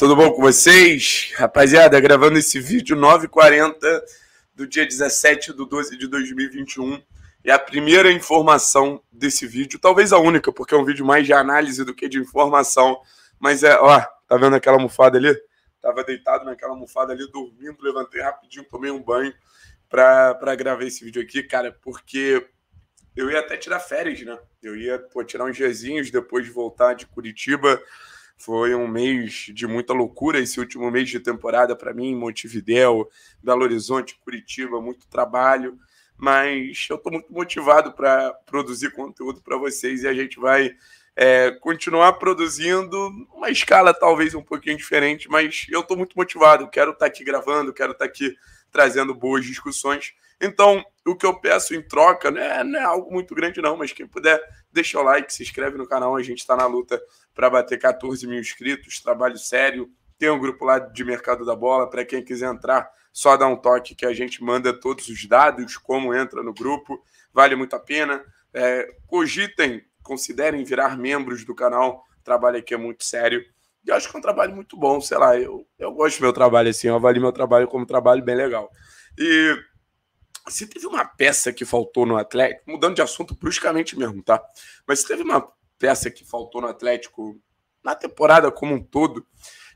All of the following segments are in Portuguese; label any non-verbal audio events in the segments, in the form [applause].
tudo bom com vocês? Rapaziada, gravando esse vídeo 9h40 do dia 17 de 12 de 2021. É a primeira informação desse vídeo, talvez a única, porque é um vídeo mais de análise do que de informação. Mas é, ó, tá vendo aquela almofada ali? Tava deitado naquela almofada ali, dormindo, levantei rapidinho, tomei um banho pra, pra gravar esse vídeo aqui, cara, porque eu ia até tirar férias, né? Eu ia pô, tirar uns jezinhos depois de voltar de Curitiba foi um mês de muita loucura esse último mês de temporada para mim, Montevidéu, Belo Horizonte, Curitiba, muito trabalho, mas eu estou muito motivado para produzir conteúdo para vocês e a gente vai é, continuar produzindo uma escala talvez um pouquinho diferente, mas eu estou muito motivado, quero estar tá aqui gravando, quero estar tá aqui trazendo boas discussões então, o que eu peço em troca não é, não é algo muito grande, não, mas quem puder, deixa o like, se inscreve no canal, a gente está na luta para bater 14 mil inscritos, trabalho sério. Tem um grupo lá de Mercado da Bola, para quem quiser entrar, só dá um toque que a gente manda todos os dados, como entra no grupo, vale muito a pena. É, cogitem, considerem virar membros do canal, o trabalho aqui é muito sério. E acho que é um trabalho muito bom, sei lá, eu, eu gosto do meu trabalho assim, eu avalio meu trabalho como um trabalho bem legal. E se teve uma peça que faltou no Atlético, mudando de assunto bruscamente mesmo, tá? Mas se teve uma peça que faltou no Atlético na temporada como um todo,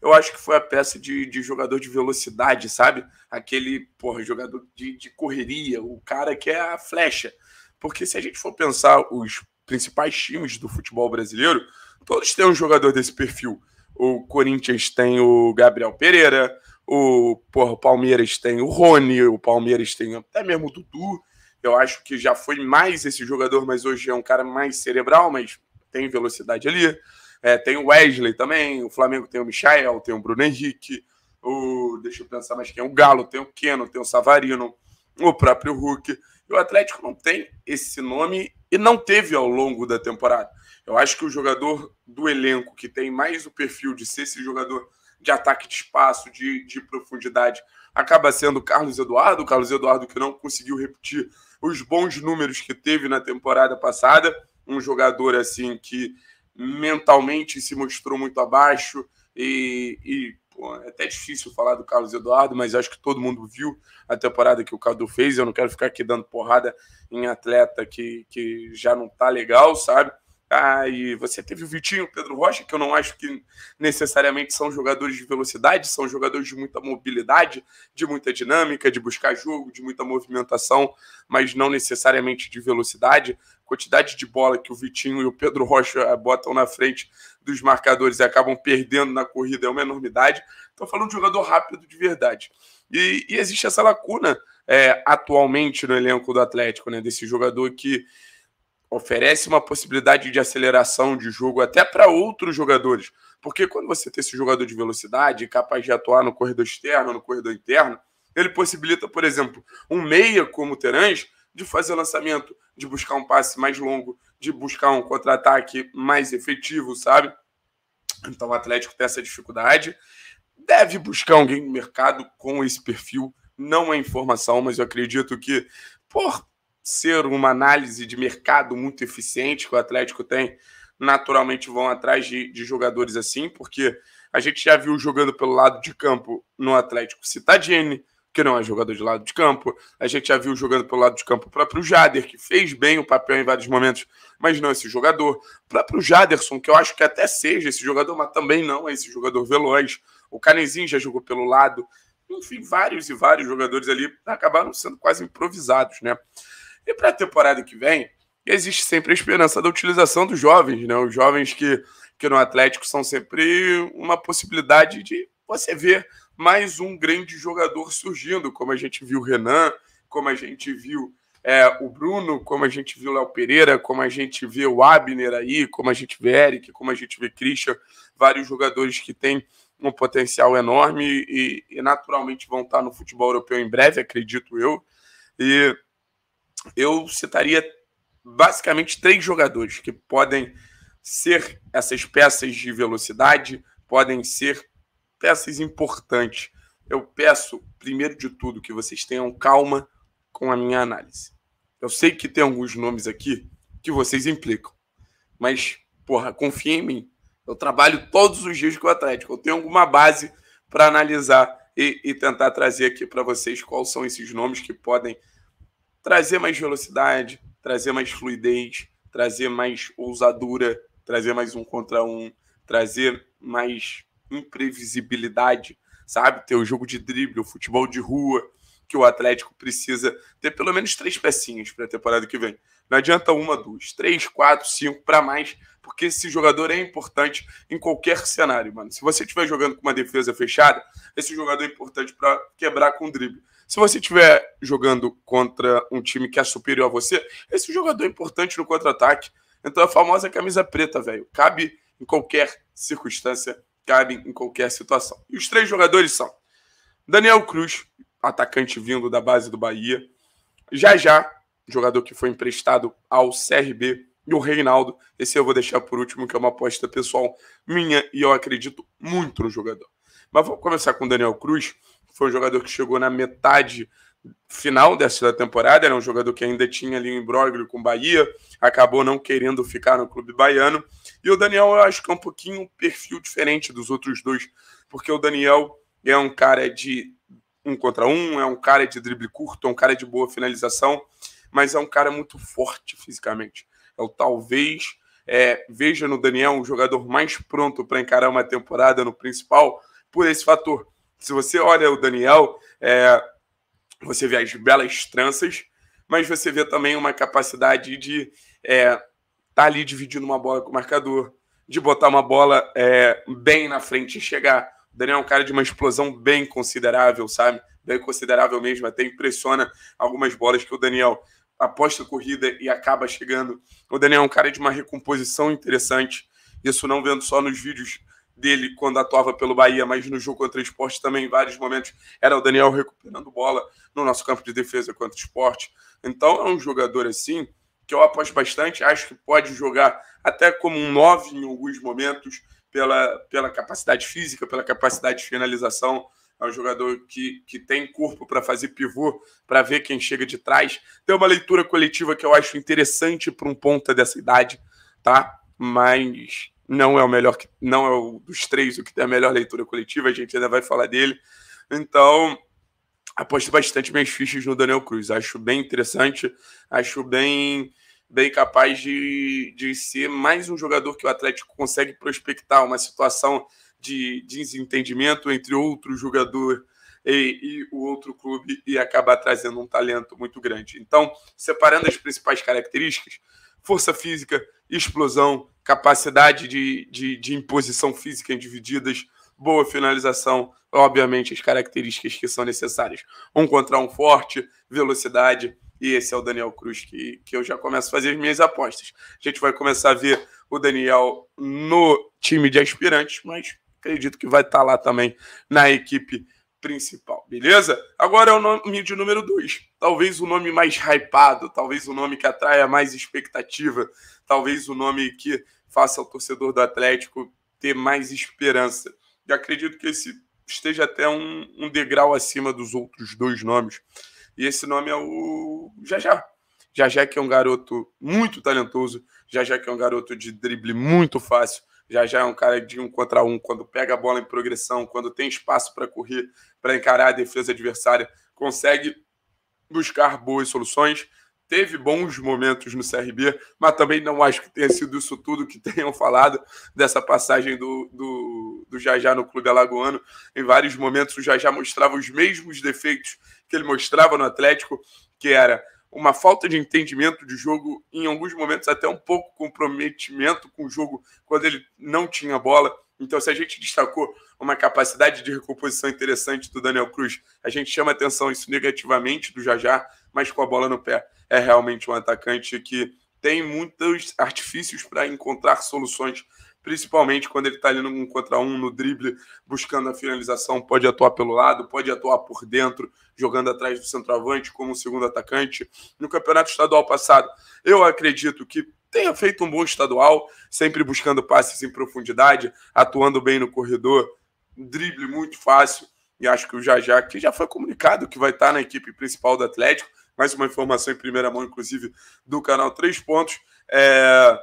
eu acho que foi a peça de, de jogador de velocidade, sabe? Aquele, porra, jogador de, de correria, o cara que é a flecha. Porque se a gente for pensar os principais times do futebol brasileiro, todos têm um jogador desse perfil. O Corinthians tem o Gabriel Pereira, o, porra, o Palmeiras tem o Rony, o Palmeiras tem até mesmo o Dudu. Eu acho que já foi mais esse jogador, mas hoje é um cara mais cerebral, mas tem velocidade ali. É, tem o Wesley também, o Flamengo tem o Michael, tem o Bruno Henrique, o. Deixa eu pensar mais quem é o Galo, tem o Keno, tem o Savarino, o próprio Hulk. E o Atlético não tem esse nome e não teve ao longo da temporada. Eu acho que o jogador do elenco que tem mais o perfil de ser esse jogador de ataque de espaço, de, de profundidade, acaba sendo Carlos Eduardo. Carlos Eduardo que não conseguiu repetir os bons números que teve na temporada passada. Um jogador assim que mentalmente se mostrou muito abaixo e, e pô, é até difícil falar do Carlos Eduardo, mas acho que todo mundo viu a temporada que o Cadu fez. Eu não quero ficar aqui dando porrada em atleta que, que já não tá legal, sabe? e você teve o Vitinho, o Pedro Rocha, que eu não acho que necessariamente são jogadores de velocidade, são jogadores de muita mobilidade, de muita dinâmica, de buscar jogo, de muita movimentação, mas não necessariamente de velocidade. A quantidade de bola que o Vitinho e o Pedro Rocha eh, botam na frente dos marcadores e acabam perdendo na corrida é uma enormidade. Estou falando de um jogador rápido de verdade. E, e existe essa lacuna é, atualmente no elenco do Atlético, né? Desse jogador que oferece uma possibilidade de aceleração de jogo até para outros jogadores. Porque quando você tem esse jogador de velocidade, capaz de atuar no corredor externo, no corredor interno, ele possibilita, por exemplo, um meia como o Terãs de fazer lançamento, de buscar um passe mais longo, de buscar um contra-ataque mais efetivo, sabe? Então o Atlético tem essa dificuldade. Deve buscar alguém no mercado com esse perfil. Não é informação, mas eu acredito que, por ser uma análise de mercado muito eficiente que o Atlético tem, naturalmente vão atrás de, de jogadores assim, porque a gente já viu jogando pelo lado de campo no Atlético Citadini, que não é jogador de lado de campo. A gente já viu jogando pelo lado de campo o próprio Jader, que fez bem o papel em vários momentos, mas não esse jogador. O próprio Jaderson, que eu acho que até seja esse jogador, mas também não é esse jogador veloz. O Canezinho já jogou pelo lado. Enfim, vários e vários jogadores ali acabaram sendo quase improvisados, né? E para a temporada que vem, existe sempre a esperança da utilização dos jovens, né? Os jovens que, que no Atlético são sempre uma possibilidade de você ver mais um grande jogador surgindo, como a gente viu o Renan, como a gente viu é, o Bruno, como a gente viu o Léo Pereira, como a gente vê o Abner aí, como a gente vê Eric, como a gente vê Christian, vários jogadores que têm um potencial enorme e, e naturalmente vão estar no futebol europeu em breve, acredito eu. E eu citaria basicamente três jogadores que podem ser essas peças de velocidade, podem ser peças importantes. Eu peço, primeiro de tudo, que vocês tenham calma com a minha análise. Eu sei que tem alguns nomes aqui que vocês implicam, mas, porra, confia em mim. Eu trabalho todos os dias com o Atlético. Eu tenho alguma base para analisar e, e tentar trazer aqui para vocês quais são esses nomes que podem trazer mais velocidade, trazer mais fluidez, trazer mais ousadura, trazer mais um contra um, trazer mais imprevisibilidade, sabe? Ter o jogo de drible, o futebol de rua, que o Atlético precisa ter pelo menos três pecinhas para a temporada que vem. Não adianta uma, duas, três, quatro, cinco para mais, porque esse jogador é importante em qualquer cenário, mano. Se você estiver jogando com uma defesa fechada, esse jogador é importante para quebrar com o drible. Se você estiver jogando contra um time que é superior a você, esse jogador é importante no contra-ataque. Então a famosa camisa preta, velho. Cabe em qualquer circunstância, cabe em qualquer situação. E os três jogadores são Daniel Cruz, atacante vindo da base do Bahia. Já já, jogador que foi emprestado ao CRB. E o Reinaldo, esse eu vou deixar por último, que é uma aposta pessoal minha e eu acredito muito no jogador. Mas vamos começar com o Daniel Cruz. Foi um jogador que chegou na metade final dessa temporada, era um jogador que ainda tinha ali em Broglio com Bahia, acabou não querendo ficar no clube baiano. E o Daniel, eu acho que é um pouquinho um perfil diferente dos outros dois, porque o Daniel é um cara de um contra um, é um cara de drible curto, é um cara de boa finalização, mas é um cara muito forte fisicamente. Eu então, talvez é, veja no Daniel um jogador mais pronto para encarar uma temporada no principal por esse fator se você olha o Daniel, é, você vê as belas tranças, mas você vê também uma capacidade de estar é, tá ali dividindo uma bola com o marcador, de botar uma bola é, bem na frente e chegar. O Daniel é um cara de uma explosão bem considerável, sabe? Bem considerável mesmo, até impressiona algumas bolas que o Daniel aposta corrida e acaba chegando. O Daniel é um cara de uma recomposição interessante. Isso não vendo só nos vídeos dele quando atuava pelo Bahia, mas no jogo contra o esporte também, em vários momentos, era o Daniel recuperando bola no nosso campo de defesa contra o esporte. Então, é um jogador assim que eu aposto bastante, acho que pode jogar até como um 9 em alguns momentos, pela, pela capacidade física, pela capacidade de finalização. É um jogador que, que tem corpo para fazer pivô, para ver quem chega de trás. Tem uma leitura coletiva que eu acho interessante para um ponta dessa idade, tá? Mas não é o melhor, não é o dos três o que tem a melhor leitura coletiva, a gente ainda vai falar dele. Então, aposto bastante minhas fichas no Daniel Cruz. Acho bem interessante, acho bem bem capaz de, de ser mais um jogador que o Atlético consegue prospectar uma situação de, de desentendimento entre outro jogador e, e, o outro clube e acabar trazendo um talento muito grande. Então, separando as principais características, força física, explosão, capacidade de, de, de imposição física em divididas, boa finalização, obviamente as características que são necessárias. Um contra um forte, velocidade, e esse é o Daniel Cruz que, que eu já começo a fazer as minhas apostas. A gente vai começar a ver o Daniel no time de aspirantes, mas acredito que vai estar lá também na equipe principal, beleza? Agora é o nome de número 2. Talvez o nome mais hypado, talvez o nome que atraia mais expectativa, talvez o nome que faça o torcedor do Atlético ter mais esperança. E acredito que esse esteja até um, um degrau acima dos outros dois nomes. E esse nome é o Jajá. Já que é um garoto muito talentoso, Já que é um garoto de drible muito fácil, já já é um cara de um contra um, quando pega a bola em progressão, quando tem espaço para correr, para encarar a defesa adversária, consegue buscar boas soluções. Teve bons momentos no CRB, mas também não acho que tenha sido isso tudo que [laughs] tenham falado dessa passagem do, do, do Jajá no Clube Alagoano. Em vários momentos, o Jajá mostrava os mesmos defeitos que ele mostrava no Atlético, que era uma falta de entendimento de jogo, em alguns momentos até um pouco comprometimento com o jogo quando ele não tinha bola. Então, se a gente destacou uma capacidade de recomposição interessante do Daniel Cruz, a gente chama atenção isso negativamente do Jajá, mas com a bola no pé é realmente um atacante que tem muitos artifícios para encontrar soluções principalmente quando ele está ali no contra um no drible, buscando a finalização, pode atuar pelo lado, pode atuar por dentro, jogando atrás do centroavante como segundo atacante. No campeonato estadual passado, eu acredito que tenha feito um bom estadual, sempre buscando passes em profundidade, atuando bem no corredor, drible muito fácil. E acho que o Jajá, que já foi comunicado que vai estar tá na equipe principal do Atlético, mais uma informação em primeira mão, inclusive, do canal Três Pontos. É,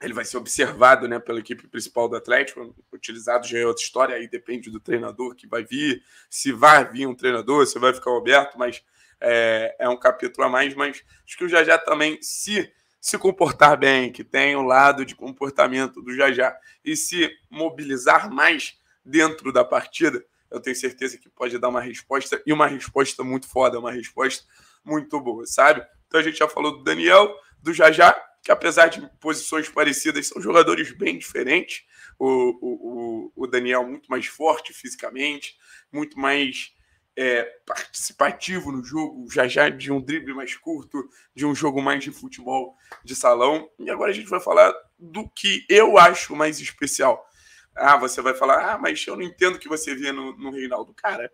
ele vai ser observado né, pela equipe principal do Atlético, utilizado já é outra história, aí depende do treinador que vai vir, se vai vir um treinador, se vai ficar o mas é, é um capítulo a mais, mas acho que o Jajá também, se se comportar bem, que tem o lado de comportamento do Jajá, e se mobilizar mais dentro da partida, eu tenho certeza que pode dar uma resposta, e uma resposta muito foda, uma resposta muito boa, sabe? Então a gente já falou do Daniel, do Jajá, que apesar de posições parecidas, são jogadores bem diferentes. O, o, o Daniel muito mais forte fisicamente, muito mais é, participativo no jogo, já já de um drible mais curto, de um jogo mais de futebol de salão. E agora a gente vai falar do que eu acho mais especial. Ah, você vai falar, ah, mas eu não entendo o que você vê no, no Reinaldo. Cara,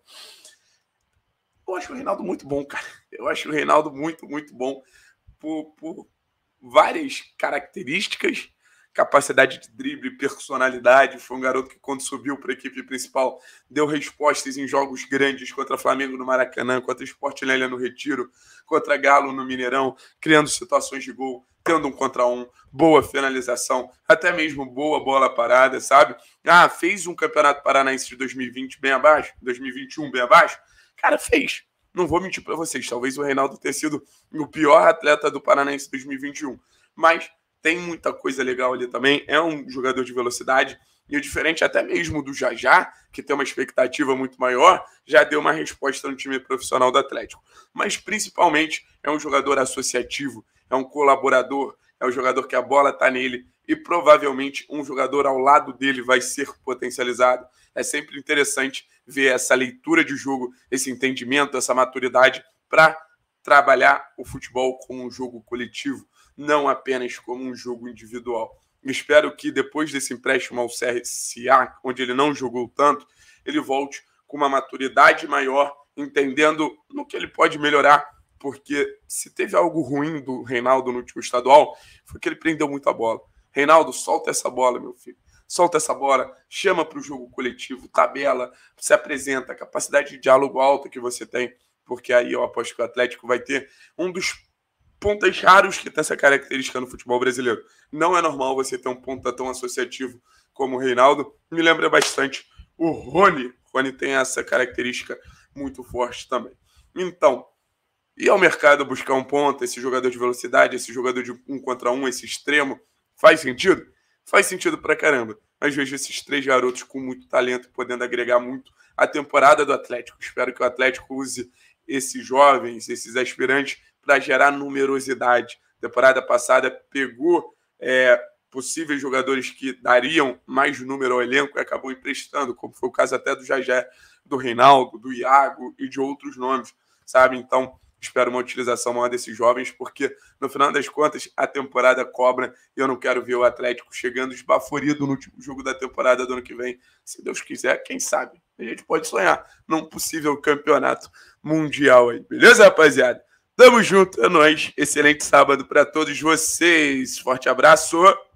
eu acho o Reinaldo muito bom, cara. Eu acho o Reinaldo muito, muito bom por, por várias características, capacidade de drible, personalidade. Foi um garoto que, quando subiu para a equipe principal, deu respostas em jogos grandes contra Flamengo no Maracanã, contra Sport Lélia no Retiro, contra Galo no Mineirão, criando situações de gol, tendo um contra um, boa finalização, até mesmo boa bola parada, sabe? Ah, fez um Campeonato Paranaense de 2020 bem abaixo, 2021 bem abaixo. Cara, fez. Não vou mentir para vocês, talvez o Reinaldo tenha sido o pior atleta do Paranaense 2021, mas tem muita coisa legal ali também. É um jogador de velocidade e o diferente até mesmo do Jajá, que tem uma expectativa muito maior, já deu uma resposta no time profissional do Atlético. Mas principalmente é um jogador associativo, é um colaborador, é o jogador que a bola está nele e provavelmente um jogador ao lado dele vai ser potencializado. É sempre interessante ver essa leitura de jogo, esse entendimento, essa maturidade para trabalhar o futebol como um jogo coletivo, não apenas como um jogo individual. Espero que depois desse empréstimo ao CRCA, onde ele não jogou tanto, ele volte com uma maturidade maior, entendendo no que ele pode melhorar porque se teve algo ruim do Reinaldo no último estadual, foi que ele prendeu muito a bola. Reinaldo, solta essa bola, meu filho. Solta essa bola, chama para o jogo coletivo, tabela, se apresenta, capacidade de diálogo alta que você tem, porque aí eu aposto que o Atlético vai ter um dos pontas raros que tem essa característica no futebol brasileiro. Não é normal você ter um ponta tão associativo como o Reinaldo. Me lembra bastante o Rony. O Rony tem essa característica muito forte também. Então, e ao mercado buscar um ponto esse jogador de velocidade, esse jogador de um contra um, esse extremo, faz sentido? Faz sentido pra caramba. Mas vejo esses três garotos com muito talento, podendo agregar muito à temporada do Atlético. Espero que o Atlético use esses jovens, esses aspirantes, para gerar numerosidade. Temporada passada pegou é, possíveis jogadores que dariam mais número ao elenco e acabou emprestando, como foi o caso até do Jajé, do Reinaldo, do Iago e de outros nomes, sabe? Então, espero uma utilização maior desses jovens, porque no final das contas a temporada cobra e eu não quero ver o Atlético chegando esbaforido no último jogo da temporada do ano que vem. Se Deus quiser, quem sabe? A gente pode sonhar num possível campeonato mundial aí, beleza, rapaziada? Tamo junto, é nóis. Excelente sábado para todos vocês. Forte abraço.